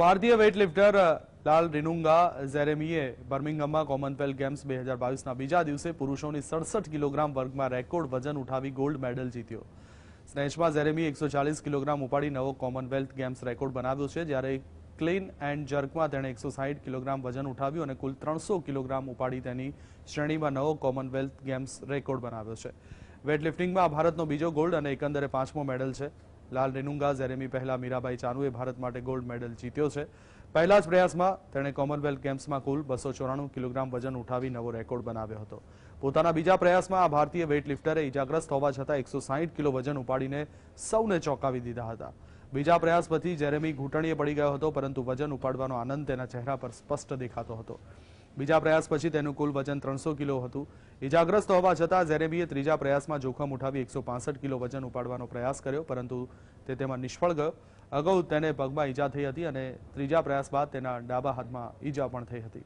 ભારતીય weight lifter Lalrinnunga ઝેરેમીએ બર્મિંગમમાં કોમનવેલ્થ ગેમ્સ બે હજાર બાવીસના બીજા દિવસે પુરુષોની સડસઠ કિલોગ્રામ વર્ગમાં રેકોર્ડ વજન ઉઠાવી ગોલ્ડ મેડલ જીત્યો સ્નેચમાં જેરેમી એકસો ચાલીસ કિલોગ્રામ ઉપાડી નવો કોમનવેલ્થ ગેમ્સ રેકોર્ડ બનાવ્યો છે જ્યારે ક્લીન એન્ડ જર્કમાં તેણે એકસો સાહીઠ કિલોગ્રામ વજન ઉઠાવ્યું અને કુલ ત્રણસો કિલોગ્રામ ઉપાડી તેની શ્રેણીમાં નવો કોમનવેલ્થ ગેમ્સ રેકોર્ડ બનાવ્યો છે વેઇટલિફ્ટિંગમાં ભારતનો બીજો ગોલ્ડ અને એકંદરે પાંચમો મેડલ છે લાલ રેનુંગા ઝરેમીે પેલા મીરાભાઈ ચાનુએ ભારત માટે ગોલ્ડ મેડલ જીત્યો છે. પહેલા જ પ્રયાસમાં તેણે કોમનવેલ્થ ગેમ્સમાં કુલ 294 કિલોગ્રામ વજન ઉઠાવી નવો રેકોર્ડ બનાવ્યો હતો. પોતાના બીજા પ્રયાસમાં આ ભારતીય વેઇટ લિફ્ટરએ ઇજાગ્રસ્ત હોવા છતાં 160 કિલો વજન ઉપાડીને સૌને ચોંકાવી દીધા હતા. બીજા પ્રયાસ પછી ઝરેમી ઘૂંટણિયે પડી ગયો હતો પરંતુ વજન ઉપાડવાનો આનંદ તેના ચહેરા પર સ્પષ્ટ દેખાતો હતો. બીજા પ્રયાસ પછી તેનું કુલ વજન 300 કિલો હતું ઇજાગ્રસ્ત હોવા છતાં જરેબીએ ત્રીજા પ્રયાસમાં જોખમ ઉઠાવી 165 કિલો વજન ઉપાડવાનો પ્રયાસ કર્યો પરંતુ તે તેમાં નિષ્ફળ ગયો અગવ તેને પગમાં ઇજા થઈ હતી અને ત્રીજા પ્રયાસ બાદ તેના ડાબા હાથમાં ઇજા પણ થઈ હતી